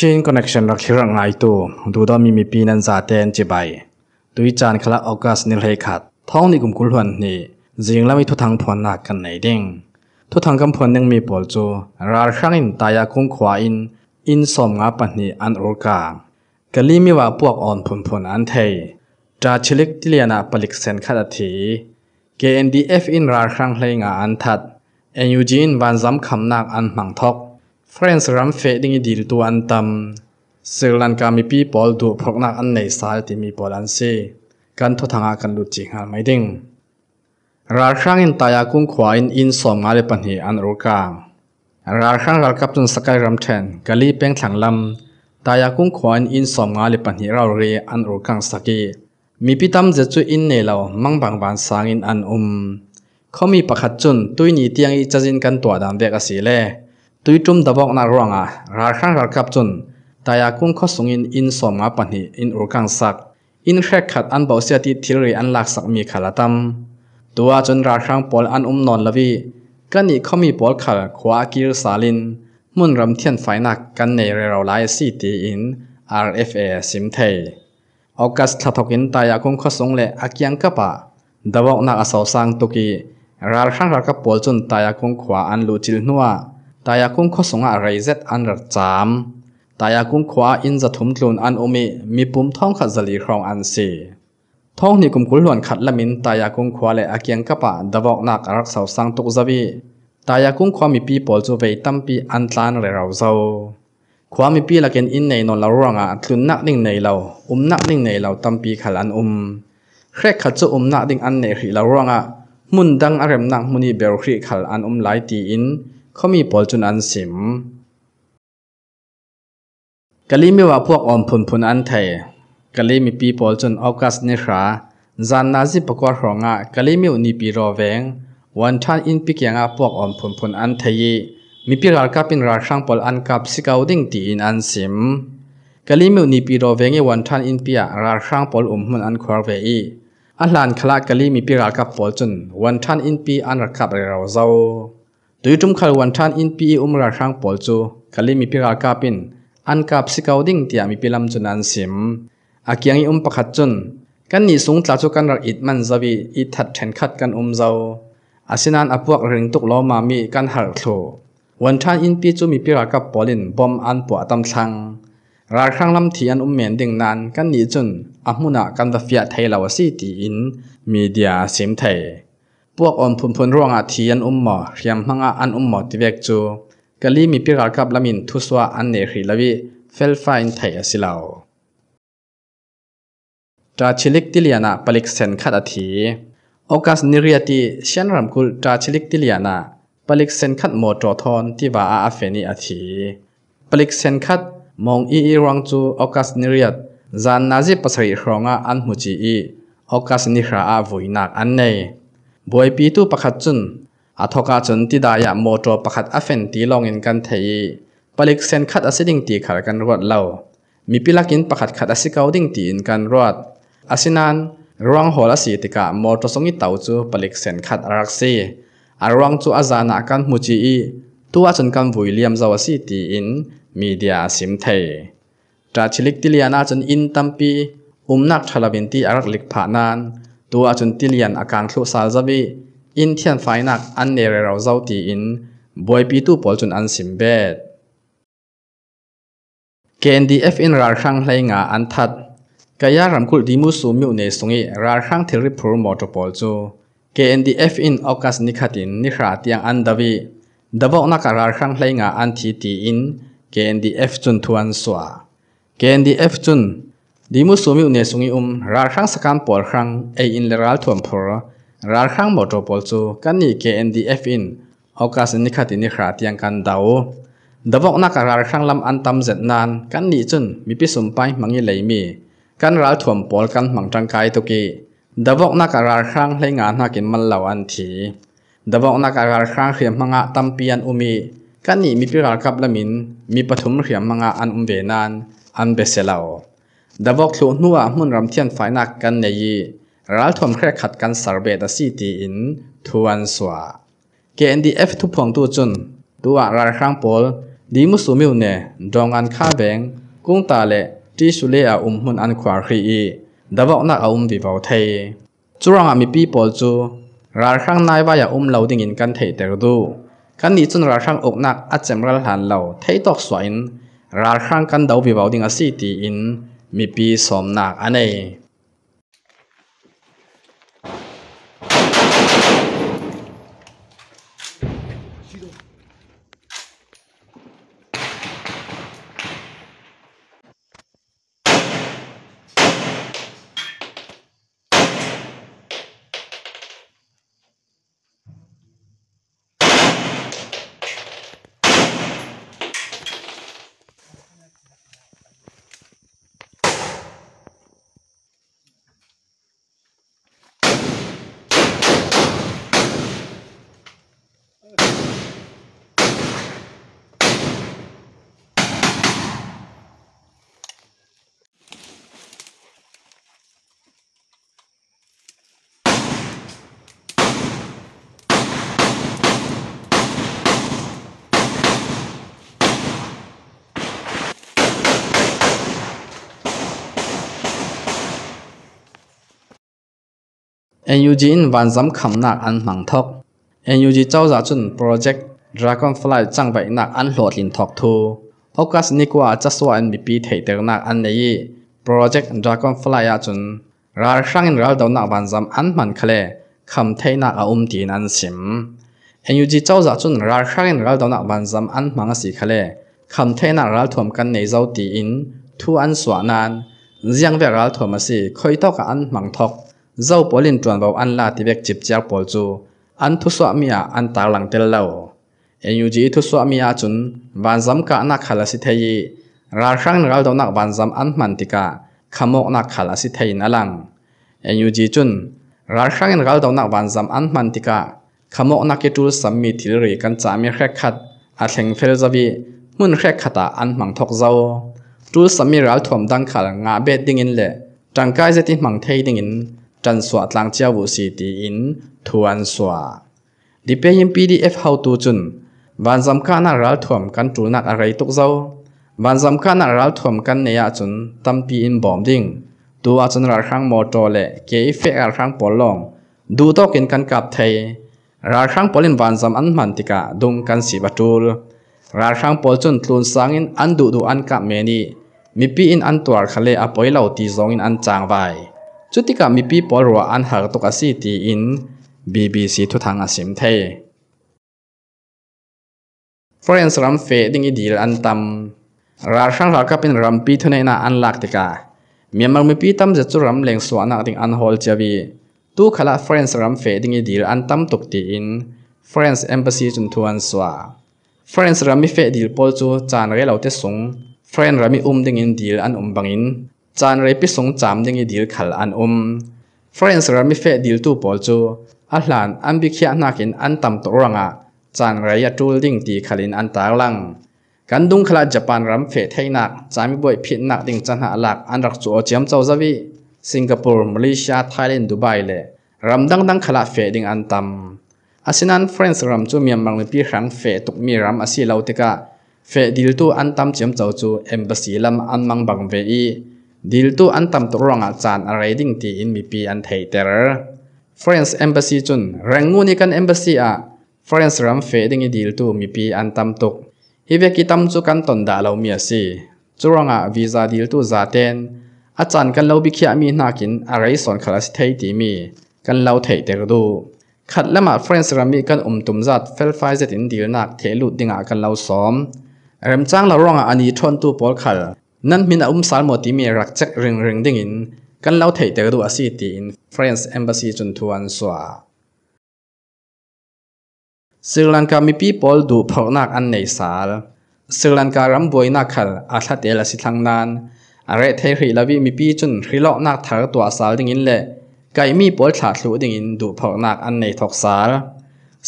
ชินคอนเนคชันรักรังไงตัวดูดอมีมีปีนันซาเตนจีไบตุยจานคละออกัสนิลเฮขัด ท้องนี่กุมกุลหวนนี่จิงแล้วมีทุทังพวนหนักกันไหนเด้งทุทังกำพวนยังมีปวดจูราครั้งอินตายาคุ้งขวาอิน อินสมงาปนนี่อันโอกากะลีมีว่าพวกอ่อนผนผนอันเทยจาชิลิกที่เลียนาปลิกเซนคาดถีเกนดีเอฟอินราครั้งเพลงอันทัดเอ็นยูจีนวันซ้ำคำนักอันหมังทอกฟรนซ์รัมเฟดิงดิลตัวอันตำสิรันการมีพีบอลดูพรกนักอันในสาลที่มีบอลอันเซกันทุทางอากันดูจิงฮนไม่ดิงราครังอินตายากุ้งขวายอินสองอาเลปันเฮอันรุกางราครังรักับจนสกายรัมเทนกะลีเป้งถังลำตายากุ้งขวายอินสองอาเลปันเราเรียอันรุกังสกีมีปีตำเจจุอินเนเลามังบางบานสางอินอันอุ่มเขามีประคัดจุนตุยนีเตียงอีจจินกันตัวดังเด็กอาศัยเล่ตุยจุ่มดบอกนักร้องอ่ะรักขังรักกับจุนตายากุ้งข้อสูงอินอินสมอาปนีอินอุกังสักอินแค่ขัดอันเบาเสียติทิลรีอันหลักสักมีขลาตั้มตัวจนรักขังปอลอันอุ้มนอนละวีกันอีกเขามีปอลขัดขวากิรสาลินมุ่นรำเทียนไฟหนักกันในเรือเราไล่ีตีอิน RFA สิมเทยออกกัสทัตกินตายากุ้งข้อสูงเละอักยังกับปะดบอกนักอาศัยสังตุกีรักขังรักกับปอลจนตายากุ้งขวาอันลุจิลนัวตายากุ้งข้อสงอะไรเจ็ดอันรักจามตายากุ้งขวาอินจะถุกลุ่นอันอมีมีปุ่มท้องขัดสลีครองอันสี่ท้องนี่กุมกุลหลวนขัดละมินตายากุ้งขวาและอาเกียงกะปะดบอกนักรักสาวสังตุกซาบีตายากุ้งขวามีปีปอลจูเวตัมปีอันตานเรเราเจ้าขวามีปีละเกนอินในนนลาร่างอ่ะคืนนักนิ่งในเราอุ้มนักนิ่งในเราตัมปีขัดอันอุ้มแครกขัดจูอุ้มนักดิ่งอันในขีเราร่างอ่ะมุนดังอารมณ์นักมุนีเบลขีขัดอันอุ้มหลายตีอินเขามีปอลจุนอันสิมกะลีม่ว่าพวกออมพุนพุนอันไทยกะลีมีปีปอลจุนออกัสเนคราจานนาจิปกวาหงะกะลีมีอุนีปีรอเวงวันท่านอินปิกยังอาพวกออมพุนพุนอันไทยมีปีรากับเป็นราช่างปอลอันกับสิกาวดิ่งตีอินอันสิมกะลีมีอุนีปีรอเวงวันท่านอินปีอราช่างปอลอุมผลนอันควาเวีอัลลานคลากะลีมีปีรากับปอลจุนวันท่านอินปีอันรักกับเราเจ้าตวยุุมขลวันท่านอินพีอุมราชังปอลจูขลิมีพิรากบปินอันกับสิกาวดิ้งที่มีพิลมจุนันสิมอากียงอุมปะขัดจุนกันนี่สูงตาจุกันรักอิดมันจะวีอิดถัดแทนขัดกันอุมเจ้าอาศนันอพวกเริงตุกล้อมามีกันหักโถวันท่านอินพีจูมีพิรากับปอลินบอมอันปวดตำชังราครั้งลำที่อันอุ้มเหม็นดิ่งนานกันนี่จุนอมุนักกันตะเฟียไทยลาวสีตีอินมีเดียซสมไทยพวกอมพุนพุนร่วงอาทียันอุ้มหมอเรียมมังออันอุ้มหมอติเวกจูกะลีมีพิการกับละมินทุสวาอันเนรีละวิเฟลไฟน์ไทยสิลาวจาชิลิกติเลียนาปลิกเซนขัดอาทีโอกาสนิเรียติเชนรำคุลจาชิลิกติเลียนาปลิกเซนขัดโมจอทอนที่ว่าอาเฟนีอาทีปลิกเซนขัดมองอีอรังจูโอกาสนิเรียตจานนาจิปัสริรองอาอันมุจีอีโอกาสนิราอาวุยนักอันเนบวยปีตู้ประคัดจุนอาทกาจนติดายาโมโตประคัดอเฟนตีลองอินกันเทยปลิกเซนคัดอสิดิงตีขัดกันรวดเล่ามีพิลักินประคัดขัดอสิเกาดิงตีอินกันรวดอสินันรวงหัวละสีติกาโมโตสงิเต่าจูปลิกเซนคัดรักซีอารวงจูอาจานากันมุจีอีตัวจนกันวุยเลียมจาวสีตีอินมีเดียสิมเทจราชิลิกติเลียนาจนอินตัมปีอุมนักทลาบินตีอารักลิกผานานตัวอจุนติเลียนอาการครุซาลจะวิอินเทียนไฟนักอันเนรเราเจ้าตีอินบวยปีตู้ปอจุนอันสิมเบดเกนดีเอฟอินรารครังไรงาอันทัดกายารำคุลดีมุสูมิวเนสุงิรารครังเทริพูร์มอตปอลจูเกนดีเอฟอินออกัสนิคดอินนิคราเตียงอันดาวิดาวอนักรารครังไรงาอันทีตีอินเกนดีเอฟจุนทวนสวาเกนดีเอฟจุนดีมุสุมิอุเนสุงิอุมราครั้งสกันปอลครั้งเออินเลรัลทวมพอร์ราครั้งมดโรปอลซูกันนี่เกเอ็นดีเอฟอินโอกาสนิคัดนิคราตียังกันดาวดบกนักราครั้งลำอันตำเจ็ดนานกันนี่จุนมีพิสุมไปมังยิเลมีกันรัลทวมปอลกันมังจังไกตุกีดบกนักราครั้งเล้งานหากินมันเหล่าอันทีดบกนักราครั้งเขียมมังอะตำเปียนอุมีกันนี่มีพิรากับละมินมีปฐมเขียมมังะอันอุมเวนันอันเบเซลาดาวกลุนัวมุ่นรำเทียนฝ่ายนักกันในยีรัลทอมแครขัดกันสารเบตสีตีอินทวนสวาเกนดีเอฟทุพองตัวจุนตัวรายครั้งปอลดีมุสุมิวเนดองอันคาแบงกุ้งตาเลที่สุเลอาอุมมุ่นอันขวาคีีดาวกนักอุุ่มวีเบาเทจุรังอามีปีปอลจูรายครั้งนายว่าอย่าอุมเหล่าดิ่งกันเทเตร์ดูกันนี้จนรายครั้งอกนักอัจเจมรัลหันเหล่าเทตอกสวยนรายครั้งกันดาวบีเบาดิ่งอาสีตีอิน mi pi som nak anei Thank เอ็นยูจีนวันจำคำนักอันมังทอกเอ็นยูจีเจ้าจ่าจุนโปรเจกต์ดราก้อน n f l y จังไปนักอันหลอดลินทอกทูโอกาสนี้กว่าจะสวอนา NBP เถิดนักอันนี้โปรเจกต์ดราก้อน l y อาจุนรารครั้งินรัาดาวนักวันจำอันมันเคลคำเทนักอาอุ้มตีนันสิมเอ็นยูจีเจ้าจ่าจุนรารครั้งินรัาดาวนักวันจำอันมังสีเคลคำเทนักรัาถมกันในเจ้าตีอินทูอันสวานานเรียงเวลาถมมาสิคอยทอกอันมังทอก zau polin tuan vào an là ti vek chip chiak pol chu an thu swa mi a an tar lang tel lo NUG thu swa mi a chun van zam ka na khala si thei ra khang ral do nak van zam an man tika khamok na khala si thei na lang NUG chun ra khang ral do nak van zam an man tika khamok na ke tul sam mi thil re kan cha mi khrek khat a thleng fel zawi mun khrek khata an mang thok zau tul sam mi ral thom dang khal ngã be ding in le tangkai zeti mang thei ding in จันสวาตลังเจ้าวุสีตีอินทวนสวาดิเปยิมพีดีเอฟเฮาตูจุนวันสำคัญนักรัลถ่วมกันจูนักอะไรตกเจ้าวันสำคัญนักรัลถ่วมกันเนียจุนตั้มปีอินบอมดิ้งตัวจุนรักครั้งมอโตเล่เกยเฟกรัลครั้งปอลลองดูโตกินกันกับไทยรักครั้งปอลินวันสำอันมันติกะดุงกันสีบัตูรักครั้งปอลจุนตุนสังอินอันดูดูอันกับเมนีมีปีอินอันตัวคาเลอปอยเหล่าตีสองอินอันจางไวจุติกามีปีปอลรัวอันหากตกอาีตีอินบบีีซีทุทางอาสิมเทฟรนซ์รัมเฟดิงอีดีลอันตัมราชังหักเป็นรัมปีทุนในนาอันหลักติกาเมียมังมีปีตัมจะจุรัมเลงสวนักดิงอันฮอลเจวีตู้ขละฟรนซ์รัมเฟดิงอีดีลอันตัมตกตีอินฟรนซ์เอมบาซีจุนทวนสวาฟรนซ์รัมมีเฟดิลปอลจูจานเรลเอาเตสงฟรนซ์รัมมีอุมดิ้งอินดีลอันอุมบังอินจานไรปิสงจามยังดิลขัลอันอมฟรานซ์รามิเฟดิลตูปอลจูอหลลันอันบิขยนักินอันตำตรังอ่ะจานไรยาจูลดิ่งตีขลินอันตาลังกันดุงขลาญี่ปุ่นรามเฟทให้นักจามิบ่อยพิดนักดิ่งจันหาหลักอันรักจูเจียมเจ้าซาวิสิงคโปร์มาเลเซียไทยแลนด์ดูไบเล่รามดังดังขลาเฟดิ่งอันตำอาศินั้นฟรานซ์รามจูมีมังลิปีครั้งเฟตุกมีรามอาศเลาติกาเฟดิลตูอันตำเจียมเจ้าจูเอมบาซีลัมอันมังบังเวีดิลตูอันตำตุรองอาจารย์อะไรดิ่งตีอินมีปีอันเทเตอร์ฟรานซ์เอบ a สซีจุนแรงงูนี่กันอ m b a ซซีอ่ะฟรานซ์รัมเฟดิ่งดิลตูมีปีอันตำตุกฮิเวกิตำจุกันตนดาเราเมียสิจุรองอะวีซาดิลตูซาเตนอาจารย์กันเราบิขี้มีนากินอะไรสอนคลาสเทตีมีกันเราเทเตอร์ดูขัดละมาฟรานซ์รัมมีกันอุมตุมจัดเฟลไฟเซตินดีลนักเทลุดดิงอะกันเราซ้อมเริ่มจ้างเราร้องอันนี้ทนตูปอลขัดนั่นมีนาอุ้มสารหมติมีรักจักเริงเริงดิ่งอินกันเล่าเถิดเตอร์ดูอาซีตีินเฟรนซ์เอมบาซีจนทวนสวาสิลังกามีปีปอลดูพอนักอันในสารสิลังการัมบวยนักขัลอาทาดเอลสิทังนันอะไรเทริลาวีมีปีจนฮิโลนักถารตัวสารดิ่งอินเล่ไก่มีปอลถาดลูดิ่งอินดูพอนักอันในทอกสาร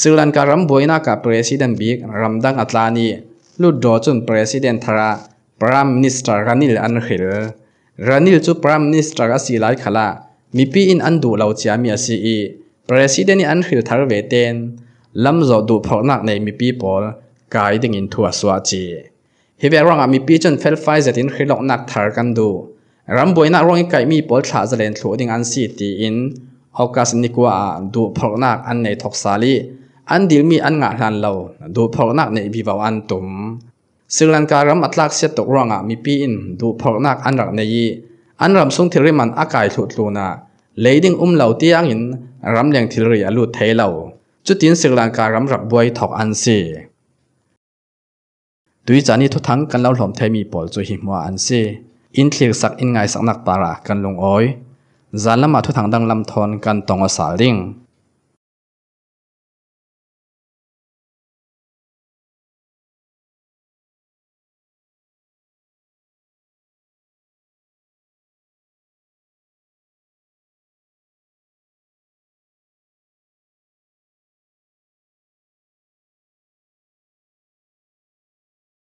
สิลังการัมบวยนักกับประธานบิ๊กรัมดังอัตลานีลุดโดจนประธานทาราพรามนิสตรันิลอันเหลรันิลจูพรามนิสตร์าสีหลาขลามีพี่อินอันดูเล่าจะมีสีอประธานีอันเหลทารเวเตนลำจอดูพอนักในมีพี่ปอลกายดึงอินทัวสวาจีเฮิเวรองมีพี่จนเฟลไฟจะดินเหลอกนักทารกันดูรำบวยนักร้องไก่มีพอลฉาจะเล่นัวดึงอันสีตีอินฮอกัสนิกว่าดูพอนักอันในทกซาลีอันดิลมีอันงาหันเราดูพอนักในบีบาวอันตุมสริลังการัมอัตลักเสตยตกรองอ่ะมีปีอินดูพอกนักอันรักในยีอันรำสุงทิริมันอากายถุดลูนาเลดิ้งอุ้มเหล่าเตียงอินรำเลียงทิริอลูเทเหล่าจุดินสริลังการัมรับบวยถอกอันซีดุยจานี้ทุกทั้งกันเล่าหลอมเทมีปอลจุหิมวาอันซีอินเทียสักอินไงสักนักปาระกันลงอ้อยจานละมาทุกทั้งดังลำทอนกันตองอสาลิง